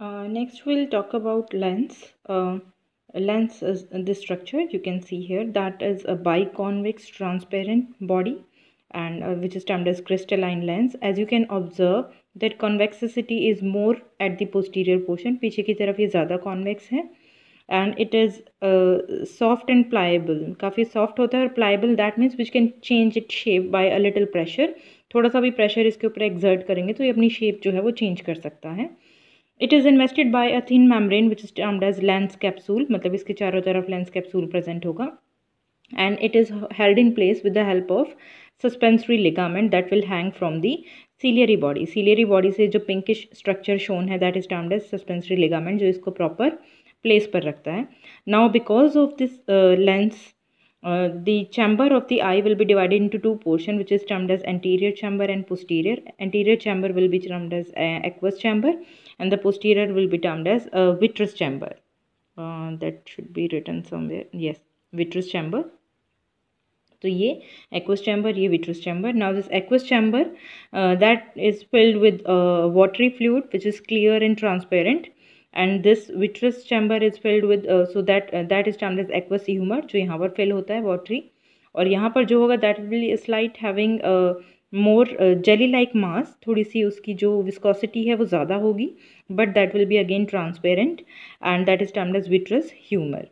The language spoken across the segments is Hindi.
next we'll talk about lens. lens is the structure you can see here that is a biconvex transparent body and which is termed as crystalline lens as you can observe that convexity is more at the posterior portion पीछे की तरफ ये ज़्यादा convex है and it is uh, soft and pliable काफ़ी soft होता है और pliable that means which can change its shape by a little pressure थोड़ा सा भी pressure इसके ऊपर exert करेंगे तो ये अपनी shape जो है वो change कर सकता है it is invested by a thin membrane which is termed as lens capsule मतलब इसके चारों तरफ लेंस कैप्सूल प्रेजेंट होगा and it is held in place with the help of suspensory ligament that will hang from the ciliary body ciliary body से जो पिंकिश स्ट्रक्चर शोन है that is termed as suspensory ligament जो इसको प्रॉपर प्लेस पर रखता है now because of this lens Uh, the chamber of the eye will be divided into two portions which is termed as anterior chamber and posterior. Anterior chamber will be termed as uh, aqueous chamber and the posterior will be termed as uh, vitreous chamber. Uh, that should be written somewhere. Yes, vitreous chamber. तो aqueous chamber, chamber vitreous chamber. Now, this aqueous chamber chamber uh, that is filled with with uh, watery fluid, which is clear and transparent. And this vitreous chamber is filled with so that that is term is aqueous humour जो यहाँ पर फिल होता है वॉटरी और यहाँ पर जो होगा that will slight having more jelly like mass थोड़ी सी उसकी जो विस्कोसिटी है वो ज़्यादा होगी but that will be again transparent and that is term as vitreous humour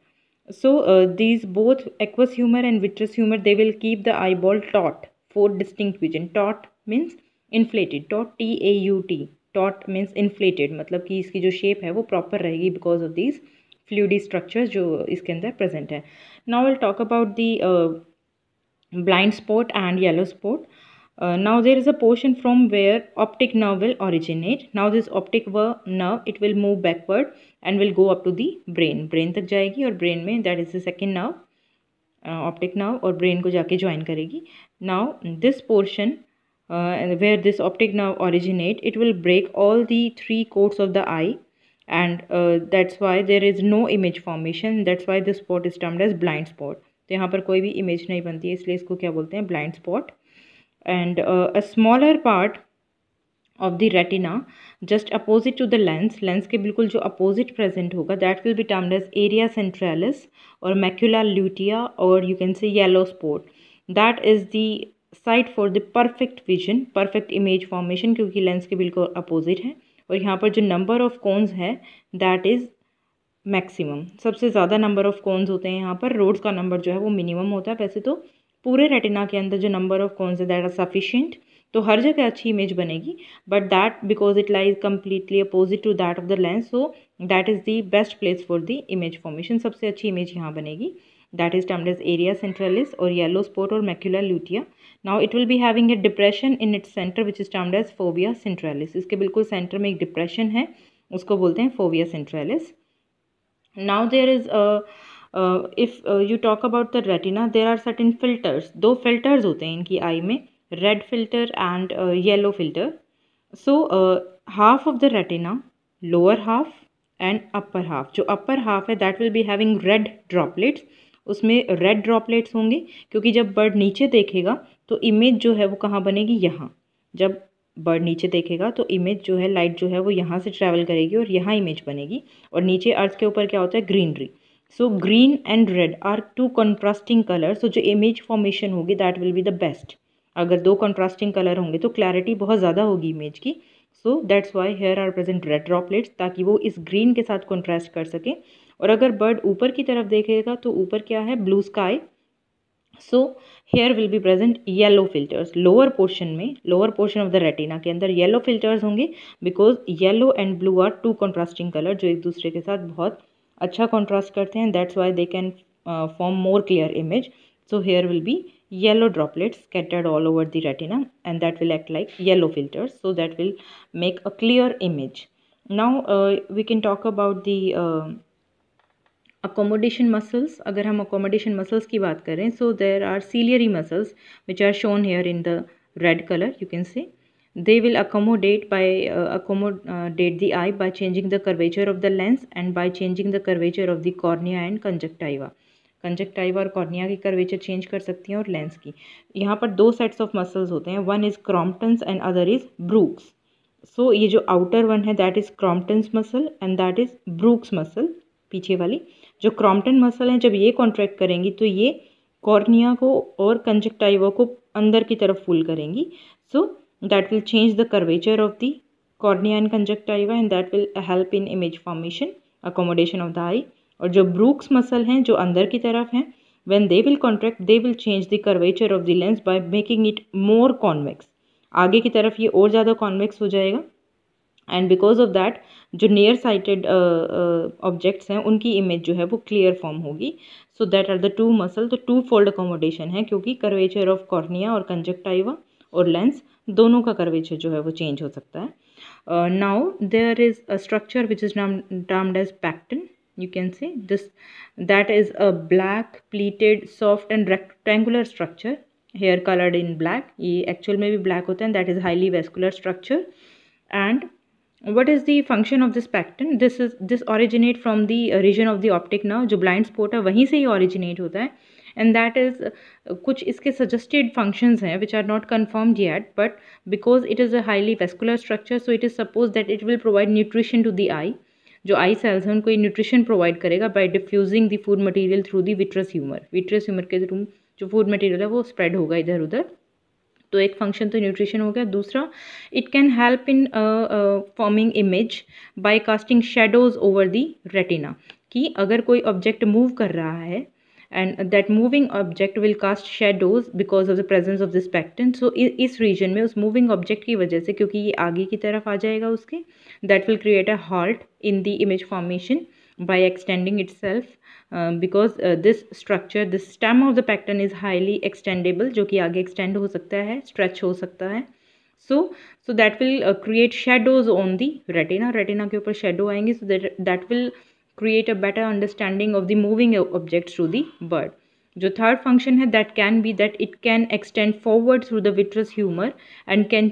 so these both aqueous humour and vitreous humour they will keep the eyeball taut for distinct vision taut means inflated taut T A U T taut means inflated मतलब कि इसकी जो शेप है वो प्रॉपर रहेगी because of this fluidy structure जो इसके अंदर प्रेजेंट है now will talk about the blind spot and yellow spot now there is a portion from where optic nerve will originate now this optic व nerve it will move backward and will go up to the brain brain तक जाएगी और ब्रेन में that is the second nerve optic nerve और ब्रेन को जाके ज्वाइन करेगी now this portion uh, where this optic nerve originate it will break all the three coats of the eye and uh, that's why there is no image formation that's why this spot is termed as blind spot तो यहाँ पर कोई भी इमेज नहीं बनती है इसलिए इसको क्या बोलते हैं blind spot and a smaller part of the retina just opposite to the lens lens के बिल्कुल जो अपोजिट प्रेजेंट होगा that will be termed as area centralis और मैक्यूला ल्यूटिया और you can say yellow spot that is the site for the perfect vision perfect image formation क्योंकि लेंस के बिल्कुल अपोजिट है और यहाँ पर जो नंबर ऑफ कॉन्स है दैट इज़ मैक्सिमम सबसे ज़्यादा नंबर ऑफ कॉन्स होते हैं यहाँ पर रोड्स का नंबर जो है वो मिनिमम होता है वैसे तो पूरे रेटिना के अंदर जो नंबर ऑफ कॉन्स है दैट आर सफिशियंट तो हर जगह अच्छी इमेज बनेगी but that because it lies completely opposite to that of the lens so that is the best place for the image formation सबसे अच्छी इमेज यहाँ बनेगी that is termed as area centralis or yellow spot or macula lutea now it will be having a depression in its center which is termed as phobia centralis इसके बिल्कुल सेंटर में एक डिप्रेशन है उसको बोलते हैं phobia centralis now there is a uh, if uh, you talk about the retina there are certain filters दो filters होते हैं इनकी eye में red filter and uh, yellow filter so uh, half of the retina lower half and upper half जो upper half है that will be having red droplets उसमें रेड ड्रॉपलेट्स होंगे क्योंकि जब बर्ड नीचे देखेगा तो इमेज जो है वो कहाँ बनेगी यहाँ जब बर्ड नीचे देखेगा तो इमेज जो है लाइट जो है वो यहाँ से ट्रैवल करेगी और यहाँ इमेज बनेगी और नीचे अर्थ के ऊपर क्या होता है greenery so green and red are two contrasting colour so जो इमेज फॉर्मेशन होगी that will be the best अगर दो कंट्रास्टिंग कलर होंगे तो क्लैरिटी बहुत ज़्यादा होगी इमेज की so that's why here are present red droplets ताकि वो इस ग्रीन के साथ कॉन्ट्रास्ट कर सकें और अगर बर्ड ऊपर की तरफ देखेगा तो ऊपर क्या है blue sky so here will be present yellow filters lower portion में lower portion of the retina के अंदर येलो फिल्टर्स होंगे because yellow and blue are two contrasting colour जो एक दूसरे के साथ बहुत अच्छा कॉन्ट्रास्ट करते हैं that's why they can form more clear image so here will be yellow droplets scattered all over the retina and that will act like yellow filters so that will make a clear image now we can talk about the accommodation muscles अगर हम अकोमोडेशन मसल्स की बात करें so there are ciliary muscles which are shown here in the red color you can see they will accommodate by uh, accommodate the eye by changing the curvature of the lens and by changing the curvature of the cornea and conjunctiva conjunctiva और कॉर्निया की कर्वेचर चेंज कर सकती हैं और लेंस की यहाँ पर दो सेट्स ऑफ मसल्स होते हैं one is Crompton's and other is Brucke's so ये जो आउटर वन है that is Crompton's muscle and that is Brucke's muscle पीछे वाली जो क्रॉम्पटन मसल हैं जब ये कॉन्ट्रैक्ट करेंगी तो ये कॉर्निया को और कंजक्टाइवा को अंदर की तरफ फूल करेंगी so that will change the curvature of the cornea and conjunctiva and that will help in image formation accommodation of the eye और जो ब्रूक्स मसल हैं जो अंदर की तरफ हैं when they will contract they will change the curvature of the lens by making it more convex आगे की तरफ ये और ज़्यादा कॉन्वेक्स हो जाएगा एंड बिकॉज ऑफ दैट जो नियर साइटेड ऑब्जेक्ट्स हैं उनकी इमेज जो है वो क्लियर फॉर्म होगी so that are the two muscle the two fold accommodation है क्योंकि कर्वेचर ऑफ कॉर्निया और कंजक्टाइवा और लेंस दोनों का कर्वेचर जो है वो चेंज हो सकता है now there is a structure which is नाम termed as pecten you can say this that is a black pleated soft and rectangular structure here coloured in black ये एक्चुअल में भी ब्लैक होता है that is highly vascular structure and what is the function of this pectin this is this originate from the region of the optic nerve जो blind spot है वहीं से ही originate होता है and that is uh, कुछ इसके suggested functions हैं which are not confirmed yet but because it is a highly vascular structure so it is supposed that it will provide nutrition to the eye जो आई सेल्स हैं उनको ये न्यूट्रिशन प्रोवाइड करेगा by diffusing the food material through the vitreous humour vitreous humour के थ्रू जो फूड मटेरियल है वो स्प्रेड होगा इधर उधर तो एक फंक्शन तो न्यूट्रिशन हो गया दूसरा it can help in forming image by casting shadows over the retina कि अगर कोई ऑब्जेक्ट मूव कर रहा है and that moving object will cast shadows because of the presence of this pecten so इस रीजन में उस मूविंग ऑब्जेक्ट की वजह से क्योंकि ये आगे की तरफ आ जाएगा उसके that will create a halt in the image formation by extending itself uh, because uh, this structure this stem of the pectin is highly extendable जो कि आगे extend हो सकता है stretch हो सकता है so so that will create shadows on the retina retina के ऊपर शेडो आएंगे that that will create a better understanding of the moving objects through the bird जो थर्ड फंक्शन है that can be that it can extend forward through the vitreous humour and can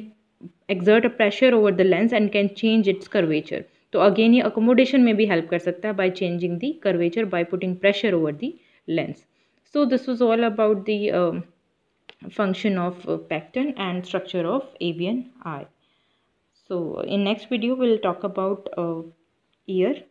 exert a pressure over the lens and can change its curvature तो अगेन ये अकोमोडेशन में भी हेल्प कर सकता है by changing the curvature by putting pressure over the lens so this was all about the function of pecten and structure of avian eye so in next video will talk about year